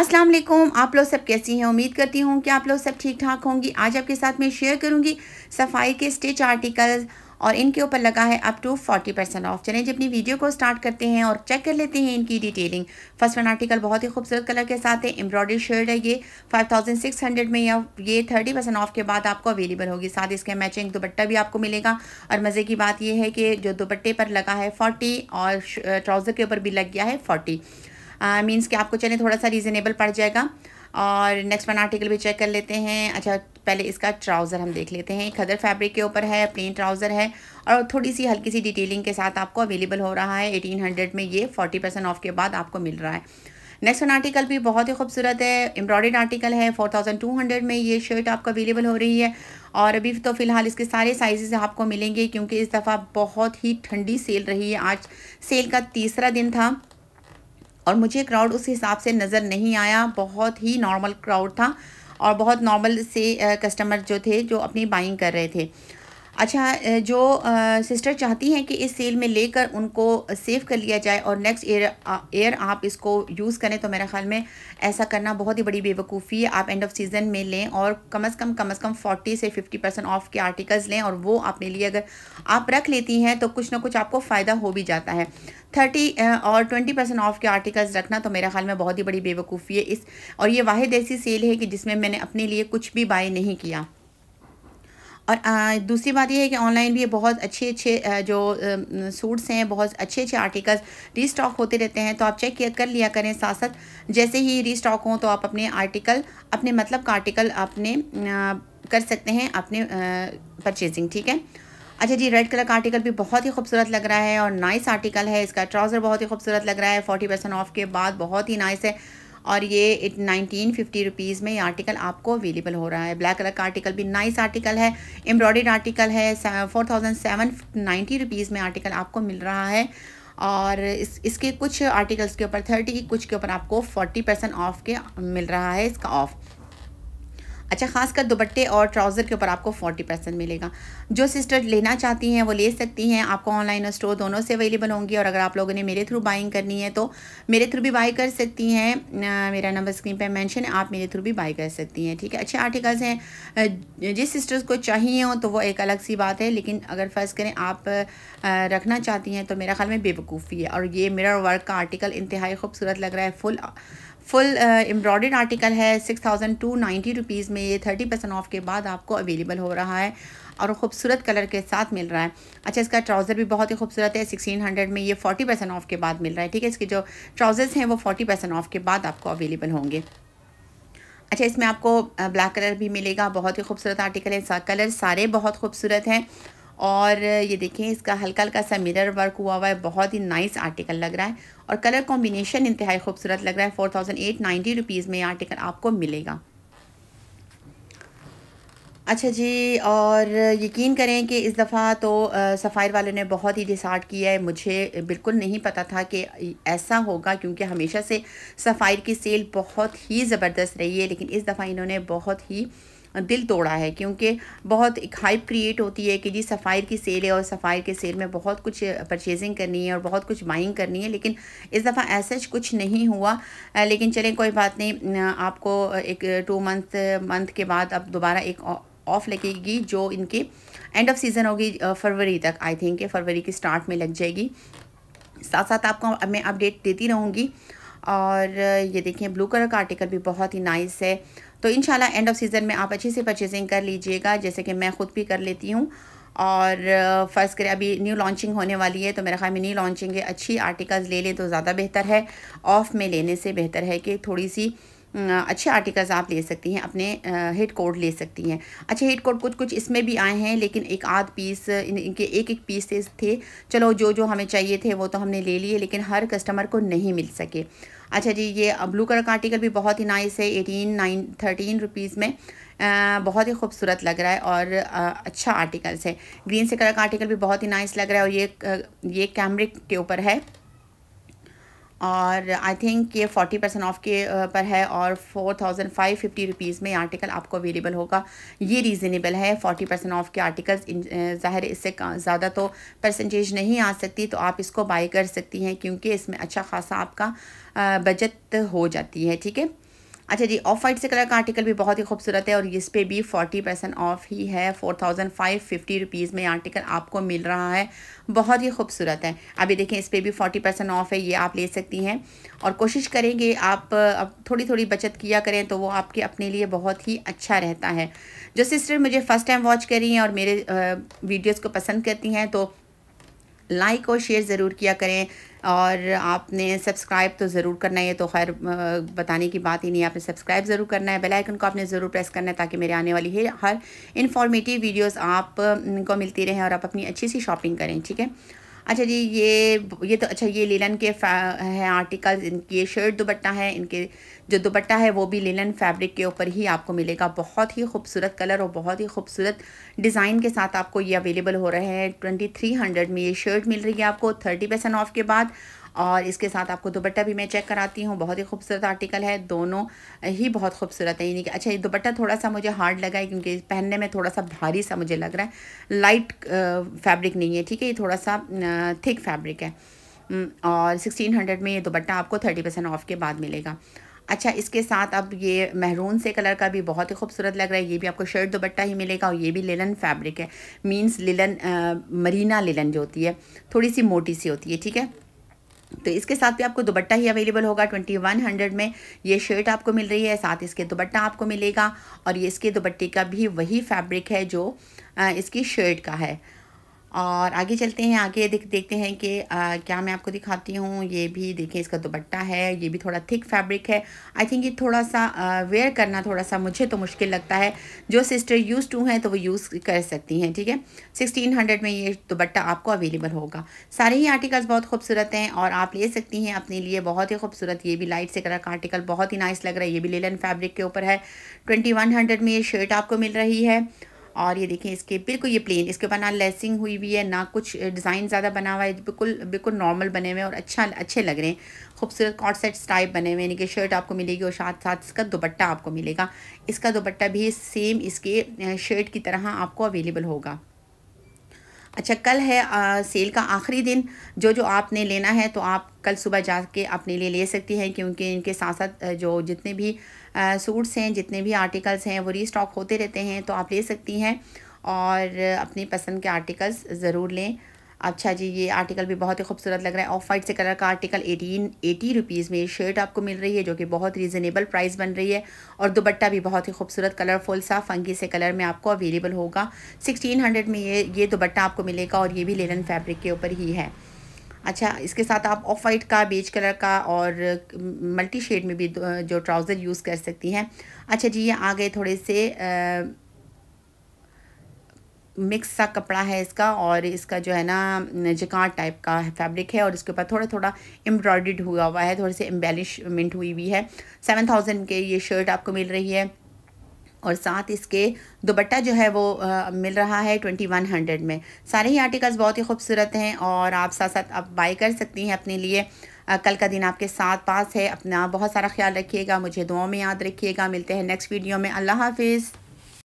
अस्सलाम वालेकुम आप लोग सब कैसी हैं उम्मीद करती हूँ कि आप लोग सब ठीक ठाक होंगी आज आपके साथ मैं शेयर करूँगी सफाई के स्टिच आर्टिकल्स और इनके ऊपर लगा है up to forty percent off चलें जब अपनी वीडियो को स्टार्ट करते हैं और चेक कर लेते हैं इनकी डिटेलिंग फर्स्ट वन आर्टिकल बहुत ही खूबसूरत कलर के साथ है एम्ब्रॉयडरी शर्ट है ये फाइव थाउजेंड सिक्स हंड्रेड में या ये थर्टी परसेंट ऑफ के बाद आपको अवेलेबल होगी साथ इसके मैचिंग दुपट्टा भी आपको मिलेगा और मज़े की बात यह है कि जो दुपट्टे पर लगा है फोर्टी और ट्राउज़र के ऊपर भी लग गया है फोर्टी मीन्स uh, कि आपको चलें थोड़ा सा रीज़नेबल पड़ जाएगा और नेक्स्ट वन आर्टिकल भी चेक कर लेते हैं अच्छा पहले इसका ट्राउज़र हम देख लेते हैं खदर फैब्रिक के ऊपर है प्लेन ट्राउज़र है और थोड़ी सी हल्की सी डिटेलिंग के साथ आपको अवेलेबल हो रहा है एटीन हंड्रेड में ये फोर्टी परसेंट ऑफ के बाद आपको मिल रहा है नेक्स्ट वन आर्टिकल भी बहुत ही खूबसूरत है एम्ब्रॉयड आर्टिकल है फोर थाउजेंड टू हंड्रेड में ये शर्ट आपको अवेलेबल हो रही है और अभी तो फ़िलहाल इसके सारे साइजेस आपको मिलेंगे क्योंकि इस दफ़ा बहुत ही ठंडी सेल रही है आज सेल का तीसरा दिन था और मुझे क्राउड उस हिसाब से नज़र नहीं आया बहुत ही नॉर्मल क्राउड था और बहुत नॉर्मल से कस्टमर जो थे जो अपनी बाइंग कर रहे थे अच्छा जो सिस्टर चाहती हैं कि इस सेल में लेकर उनको सेव कर लिया जाए और नेक्स्ट ईयर ईयर आप इसको यूज़ करें तो मेरा ख्याल में ऐसा करना बहुत ही बड़ी बेवकूफ़ी है आप एंड ऑफ सीज़न में लें और कम अज़ कम कम अज़ कम फोर्टी से फिफ्टी परसेंट ऑफ के आर्टिकल्स लें और वो अपने लिए अगर आप रख लेती हैं तो कुछ ना कुछ आपको फ़ायदा हो भी जाता है थर्टी और ट्वेंटी परसेंट ऑफ के आर्टिकल्स रखना तो मेरे ख्याल में बहुत ही बड़ी बेवकूफ़ी है इस और ये वाहिद ऐसी सेल है कि जिसमें मैंने अपने लिए कुछ भी बाय नहीं किया और आ, दूसरी बात यह है कि ऑनलाइन भी बहुत अच्छे अच्छे जो सूट्स हैं बहुत अच्छे अच्छे आर्टिकल्स रीस्टॉक होते रहते हैं तो आप चेक कर लिया करें साथ साथ जैसे ही रीस्टॉक हों तो आप अपने आर्टिकल अपने मतलब का आर्टिकल अपने आ, कर सकते हैं अपने परचेजिंग ठीक है अच्छा जी रेड कलर का आर्टिकल भी बहुत ही खूबसूरत लग रहा है और नाइस आर्टिकल है इसका ट्राउज़र बहुत ही खूबसूरत लग रहा है फोर्टी परसेंट ऑफ के बाद बहुत ही नाइस है और ये इट नाइनटीन फिफ्टी रुपीज़ में ये आर्टिकल आपको अवेलेबल हो रहा है ब्लैक कलर का आर्टिकल भी नाइस आर्टिकल है एम्ब्रॉयड आर्टिकल है four thousand seven ninety rupees में आर्टिकल आपको मिल रहा है और इस इसके कुछ आर्टिकल्स के ऊपर थर्टी कुछ के ऊपर आपको फोर्टी परसेंट ऑफ के मिल रहा है इसका ऑफ़ अच्छा खासकर दुपट्टे और ट्राउज़र के ऊपर आपको फोर्टी परसेंट मिलेगा जो सिस्टर लेना चाहती हैं वो ले सकती हैं आपको ऑनलाइन और स्टोर दोनों से अवेलेबल होंगी और अगर आप लोगों ने मेरे थ्रू बाइंग करनी है तो मेरे थ्रू भी बाई कर सकती हैं मेरा नंबर स्क्रीन पर मैंशन है आप मेरे थ्रू भी बाई कर सकती हैं ठीक है अच्छे आर्टिकल्स हैं जिस सिस्टर्स को चाहिए हो तो वो एक अलग सी बात है लेकिन अगर फ़र्ज़ करें आप रखना चाहती हैं तो मेरा ख्याल में बेवकूफ़ी है और ये मेरा वर्क का आर्टिकल इंतहाई खूबसूरत लग रहा है फुल फुल एम्ब्रॉयड आर्टिकल है six thousand two ninety rupees में ये थर्टी परसेंट ऑफ के बाद आपको अवेलेबल हो रहा है और खूबसूरत कलर के साथ मिल रहा है अच्छा इसका ट्राउज़र भी बहुत ही खूबसूरत है सिक्सटीन हंड्रेड में ये फोर्टी परसेंट ऑफ के बाद मिल रहा है ठीक है इसके जो ट्राउज़र्स हैं वो फोर्टी परसेंट ऑफ के बाद आपको अवेलेबल होंगे अच्छा इसमें आपको ब्लैक कलर भी मिलेगा बहुत ही खूबसूरत आर्टिकल है कलर सारे बहुत खूबसूरत हैं और ये देखें इसका हल्का हल्का सा मिरर वर्क हुआ हुआ है बहुत ही नाइस आर्टिकल लग रहा है और कलर कॉम्बिनेशन इंतहाई खूबसूरत लग रहा है four thousand eight ninety rupees में आर्टिकल आपको मिलेगा अच्छा जी और यकीन करें कि इस दफ़ा तो सफ़ायर वालों ने बहुत ही डिसार्ड किया है मुझे बिल्कुल नहीं पता था कि ऐसा होगा क्योंकि हमेशा से सफ़ायर की सेल बहुत ही ज़बरदस्त रही है लेकिन इस दफ़ा इन्होंने बहुत ही दिल तोड़ा है क्योंकि बहुत एक हाइप क्रिएट होती है कि जी सफ़ायर की सेल है और सफ़ायर के सेल में बहुत कुछ परचेजिंग करनी है और बहुत कुछ बाइंग करनी है लेकिन इस दफ़ा ऐसा कुछ नहीं हुआ लेकिन चलें कोई बात नहीं आपको एक टू मंथ मंथ के बाद अब दोबारा एक ऑफ लगेगी जो इनके एंड ऑफ सीज़न होगी फरवरी तक आई थिंक फरवरी की स्टार्ट में लग जाएगी साथ साथ आपको मैं अपडेट देती रहूँगी और ये देखें ब्लू कलर का आर्टिकल भी बहुत ही नाइस है तो इन एंड ऑफ सीज़न में आप अच्छी से परचेजिंग कर लीजिएगा जैसे कि मैं ख़ुद भी कर लेती हूँ और फर्स्ट करें अभी न्यू लॉन्चिंग होने वाली है तो मेरा ख्याल में न्यू लॉन्चिंग है अच्छी आर्टिकल्स ले लें तो ज़्यादा बेहतर है ऑफ़ में लेने से बेहतर है कि थोड़ी सी अच्छे आर्टिकल्स आप ले सकती हैं अपने हेड कोट ले सकती हैं अच्छे हेड कोट कुछ कुछ इसमें भी आए हैं लेकिन एक आध पीस इनके एक एक पीस थे चलो जो जो हमें चाहिए थे वो तो हमने ले लिए लेकिन हर कस्टमर को नहीं मिल सके अच्छा जी ये ब्लू कलर का आर्टिकल भी बहुत ही नाइस है एटीन नाइन थर्टीन रुपीज़ में आ, बहुत ही खूबसूरत लग रहा है और आ, अच्छा आर्टिकल्स है ग्रीन से कलर का आर्टिकल भी बहुत ही नाइस लग रहा है और ये ये कैमरिक के ऊपर है और आई थिंक ये फोर्टी परसेंट ऑफ के पर है और four thousand five fifty rupees में आर्टिकल आपको अवेलेबल होगा ये रीज़नेबल है फोर्टी परसेंट ऑफ के आर्टिकल्स ज़ाहिर इससे ज़्यादा तो परसेंटेज नहीं आ सकती तो आप इसको बाई कर सकती हैं क्योंकि इसमें अच्छा खासा आपका बजट हो जाती है ठीक है अच्छा जी ऑफ वाइट से कलर का आर्टिकल भी बहुत ही खूबसूरत है और इस पर भी फोर्टी परसेंट ऑफ ही है four thousand five fifty rupees में आर्टिकल आपको मिल रहा है बहुत ही खूबसूरत है अभी देखें इस पर भी फोर्टी परसेंट ऑफ है ये आप ले सकती हैं और कोशिश करेंगे आप थोड़ी थोड़ी बचत किया करें तो वो आपके अपने लिए बहुत ही अच्छा रहता है जो सिस्टर मुझे फ़र्स्ट टाइम वॉच कर रही हैं और मेरे वीडियोज़ को पसंद करती हैं तो लाइक और शेयर ज़रूर किया करें और आपने सब्सक्राइब तो ज़रूर करना है तो खैर बताने की बात ही नहीं आपने सब्सक्राइब ज़रूर करना है बेल आइकन को आपने ज़रूर प्रेस करना है ताकि मेरे आने वाली हर इन्फॉर्मेटिव वीडियोस आप को मिलती रहें और आप अपनी अच्छी सी शॉपिंग करें ठीक है अच्छा जी ये ये तो अच्छा ये लेलन के है आर्टिकल इनकी ये शर्ट दुपट्टा है इनके जो दुपट्टा है वो भी लेलन फैब्रिक के ऊपर ही आपको मिलेगा बहुत ही खूबसूरत कलर और बहुत ही खूबसूरत डिज़ाइन के साथ आपको ये अवेलेबल हो रहा है ट्वेंटी थ्री हंड्रेड में ये शर्ट मिल रही है आपको थर्टी परसेंट ऑफ के बाद और इसके साथ आपको दुपट्टा भी मैं चेक कराती हूँ बहुत ही खूबसूरत आर्टिकल है दोनों ही बहुत खूबसूरत है यानी कि अच्छा ये दुपट्टा थोड़ा सा मुझे हार्ड लगा है क्योंकि पहनने में थोड़ा सा भारी सा मुझे लग रहा है लाइट फैब्रिक नहीं है ठीक है ये थोड़ा सा थिक फैब्रिक है और सिक्सटीन हंड्रेड में ये दुपट्टा आपको थर्टी परसेंट ऑफ के बाद मिलेगा अच्छा इसके साथ अब ये महरून से कलर का भी बहुत ही खूबसूरत लग रहा है ये भी आपको शर्ट दुपट्टा ही मिलेगा और ये भी लिलन फैब्रिक है मीन्स लिलन आ, मरीना लिलन जो होती है थोड़ी सी मोटी सी होती है ठीक है तो इसके साथ भी आपको दुबट्टा ही अवेलेबल होगा ट्वेंटी वन हंड्रेड में ये शर्ट आपको मिल रही है साथ इसके दुबट्टा आपको मिलेगा और ये इसके दुबट्टे का भी वही फैब्रिक है जो इसकी शर्ट का है और आगे चलते हैं आगे देख देखते हैं कि आ, क्या मैं आपको दिखाती हूँ ये भी देखें इसका दुपट्टा है ये भी थोड़ा थिक फैब्रिक है आई थिंक ये थोड़ा सा वेयर करना थोड़ा सा मुझे तो मुश्किल लगता है जो सिस्टर यूज़ टू हैं तो वो यूज़ कर सकती हैं ठीक है सिक्सटीन हंड्रेड में ये दुपट्टा आपको अवेलेबल होगा सारे ही आर्टिकल्स बहुत खूबसूरत हैं और आप ले सकती हैं अपने लिए बहुत ही खूबसूरत ये भी लाइट से कलर का आर्टिकल बहुत ही नाइस लग रहा है ये भी लेलन फैब्रिक के ऊपर है ट्वेंटी में ये शर्ट आपको मिल रही है और ये देखें इसके बिल्कुल ये प्लेन इसके ऊपर ना लेसिंग हुई हुई है ना कुछ डिज़ाइन ज़्यादा बना हुआ है बिल्कुल बिल्कुल नॉर्मल बने हुए हैं और अच्छा अच्छे लग रहे हैं खूबसूरत कॉट सेट्स टाइप बने हुए यानी कि शर्ट आपको मिलेगी और साथ साथ इसका दुपट्टा आपको मिलेगा इसका दुपट्टा भी सेम इसके शर्ट की तरह आपको अवेलेबल होगा अच्छा कल है आ, सेल का आखिरी दिन जो जो आपने लेना है तो आप कल सुबह जा अपने लिए ले सकती हैं क्योंकि इनके साथ साथ जो जितने भी सूट्स हैं जितने भी आर्टिकल्स हैं वो रीस्टॉक होते रहते हैं तो आप ले सकती हैं और अपनी पसंद के आर्टिकल्स ज़रूर लें अच्छा जी ये आर्टिकल भी बहुत ही खूबसूरत लग रहा है ऑफ वाइट से कलर का आर्टिकल एटीन एटी रुपीज़ में ये शर्ट आपको मिल रही है जो कि बहुत रीज़नेबल प्राइस बन रही है और दुपट्टा भी बहुत ही खूबसूरत कलरफुल सा फंगी से कलर में आपको अवेलेबल होगा सिक्सटीन हंड्रेड में ये ये दुपट्टा आपको मिलेगा और ये भी लेलन फैब्रिक के ऊपर ही है अच्छा इसके साथ आप ऑफ वाइट का बेज कलर का और मल्टी शेड में भी जो ट्राउज़र यूज़ कर सकती हैं अच्छा जी ये आ गए थोड़े से आ, मिक्स सा कपड़ा है इसका और इसका जो है ना जिकार टाइप का फैब्रिक है और इसके ऊपर थोड़ा थोड़ा एम्ब्रॉयड हुआ हुआ है थोड़े से एम्बेलिशमेंट हुई हुई है सेवन थाउजेंड के ये शर्ट आपको मिल रही है और साथ इसके दुपट्टा जो है वो आ, मिल रहा है ट्वेंटी वन हंड्रेड में सारे ही आर्टिकल्स बहुत ही खूबसूरत हैं और आप साथ साथ आप बाई कर सकती हैं अपने लिए आ, कल का दिन आपके साथ पास है अपना बहुत सारा ख्याल रखिएगा मुझे दुआओं में याद रखिएगा मिलते हैं नेक्स्ट वीडियो में अल्लाह हाफिज़